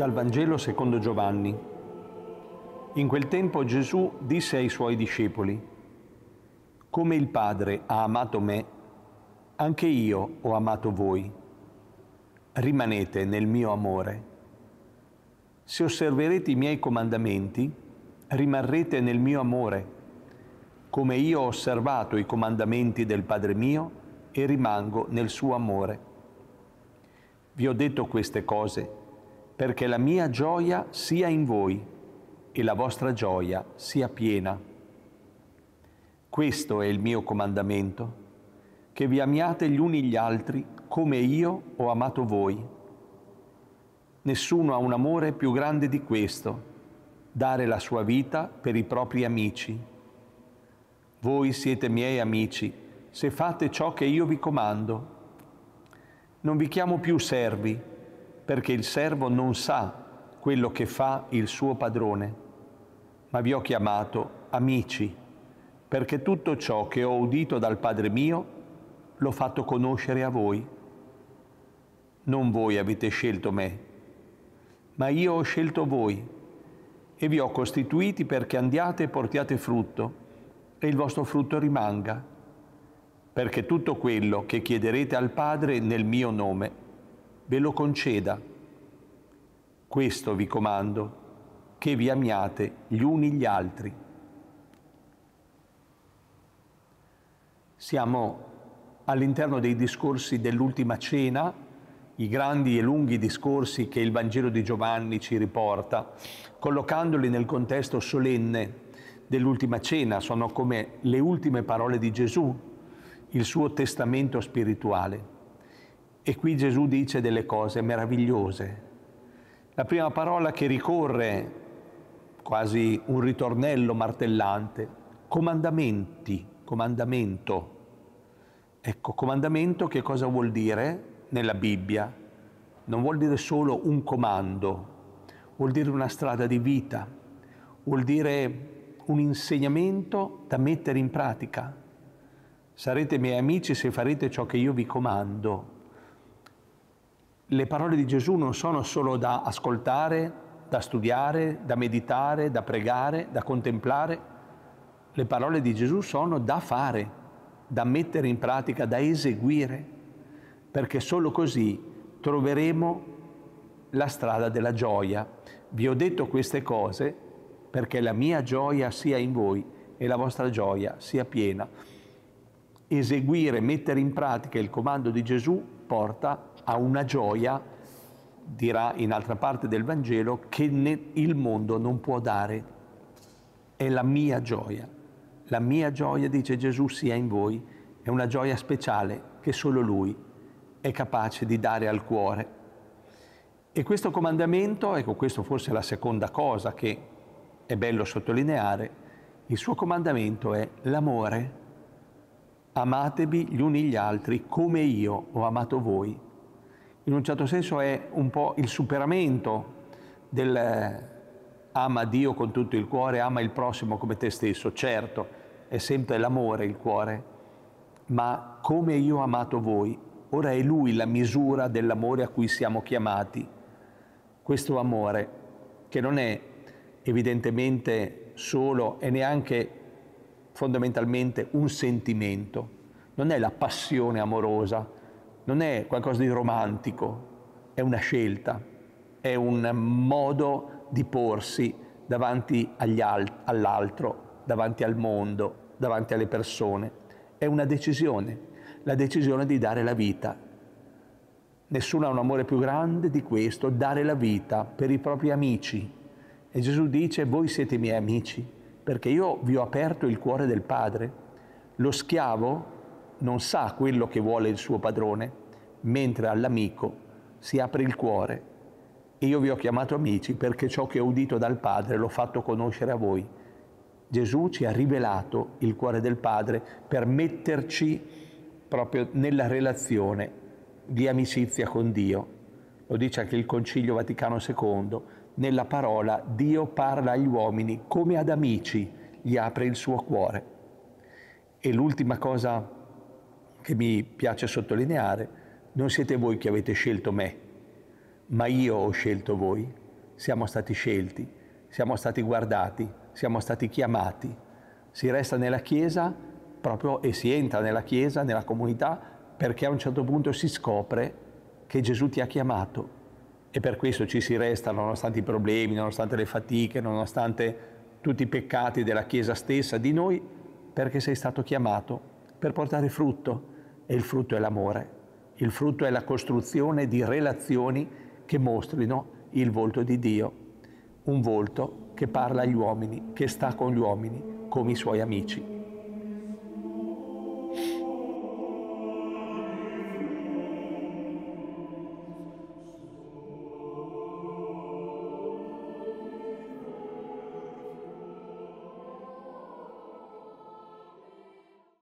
dal Vangelo secondo Giovanni. In quel tempo Gesù disse ai suoi discepoli, Come il Padre ha amato me, anche io ho amato voi. Rimanete nel mio amore. Se osserverete i miei comandamenti, rimarrete nel mio amore, come io ho osservato i comandamenti del Padre mio e rimango nel suo amore. Vi ho detto queste cose perché la mia gioia sia in voi e la vostra gioia sia piena. Questo è il mio comandamento, che vi amiate gli uni gli altri come io ho amato voi. Nessuno ha un amore più grande di questo, dare la sua vita per i propri amici. Voi siete miei amici se fate ciò che io vi comando. Non vi chiamo più servi, perché il servo non sa quello che fa il suo padrone, ma vi ho chiamato amici, perché tutto ciò che ho udito dal Padre mio l'ho fatto conoscere a voi. Non voi avete scelto me, ma io ho scelto voi e vi ho costituiti perché andiate e portiate frutto e il vostro frutto rimanga, perché tutto quello che chiederete al Padre nel mio nome ve lo conceda. Questo vi comando, che vi amiate gli uni gli altri. Siamo all'interno dei discorsi dell'ultima cena, i grandi e lunghi discorsi che il Vangelo di Giovanni ci riporta, collocandoli nel contesto solenne dell'ultima cena, sono come le ultime parole di Gesù, il suo testamento spirituale. E qui Gesù dice delle cose meravigliose. La prima parola che ricorre, quasi un ritornello martellante, comandamenti, comandamento. Ecco, comandamento che cosa vuol dire nella Bibbia? Non vuol dire solo un comando, vuol dire una strada di vita, vuol dire un insegnamento da mettere in pratica. Sarete miei amici se farete ciò che io vi comando le parole di Gesù non sono solo da ascoltare, da studiare, da meditare, da pregare, da contemplare. Le parole di Gesù sono da fare, da mettere in pratica, da eseguire, perché solo così troveremo la strada della gioia. Vi ho detto queste cose perché la mia gioia sia in voi e la vostra gioia sia piena. Eseguire, mettere in pratica il comando di Gesù porta ha una gioia, dirà in altra parte del Vangelo, che il mondo non può dare. È la mia gioia. La mia gioia, dice Gesù, sia in voi. È una gioia speciale che solo Lui è capace di dare al cuore. E questo comandamento, ecco questo forse è la seconda cosa che è bello sottolineare, il suo comandamento è l'amore. Amatevi gli uni gli altri come io ho amato voi in un certo senso è un po' il superamento del eh, ama Dio con tutto il cuore, ama il prossimo come te stesso. Certo, è sempre l'amore il cuore, ma come io ho amato voi, ora è Lui la misura dell'amore a cui siamo chiamati. Questo amore che non è evidentemente solo e neanche fondamentalmente un sentimento, non è la passione amorosa, non è qualcosa di romantico, è una scelta, è un modo di porsi davanti al- all'altro, davanti al mondo, davanti alle persone. È una decisione, la decisione di dare la vita. Nessuno ha un amore più grande di questo, dare la vita per i propri amici. E Gesù dice, voi siete i miei amici, perché io vi ho aperto il cuore del Padre. Lo schiavo non sa quello che vuole il suo padrone, mentre all'amico si apre il cuore. E io vi ho chiamato amici perché ciò che ho udito dal Padre l'ho fatto conoscere a voi. Gesù ci ha rivelato il cuore del Padre per metterci proprio nella relazione di amicizia con Dio. Lo dice anche il Concilio Vaticano II. Nella parola Dio parla agli uomini come ad amici, gli apre il suo cuore. E l'ultima cosa che mi piace sottolineare, non siete voi che avete scelto me, ma io ho scelto voi. Siamo stati scelti, siamo stati guardati, siamo stati chiamati. Si resta nella Chiesa proprio e si entra nella Chiesa, nella comunità, perché a un certo punto si scopre che Gesù ti ha chiamato e per questo ci si resta nonostante i problemi, nonostante le fatiche, nonostante tutti i peccati della Chiesa stessa, di noi, perché sei stato chiamato per portare frutto, e il frutto è l'amore. Il frutto è la costruzione di relazioni che mostrino il volto di Dio, un volto che parla agli uomini, che sta con gli uomini, come i suoi amici.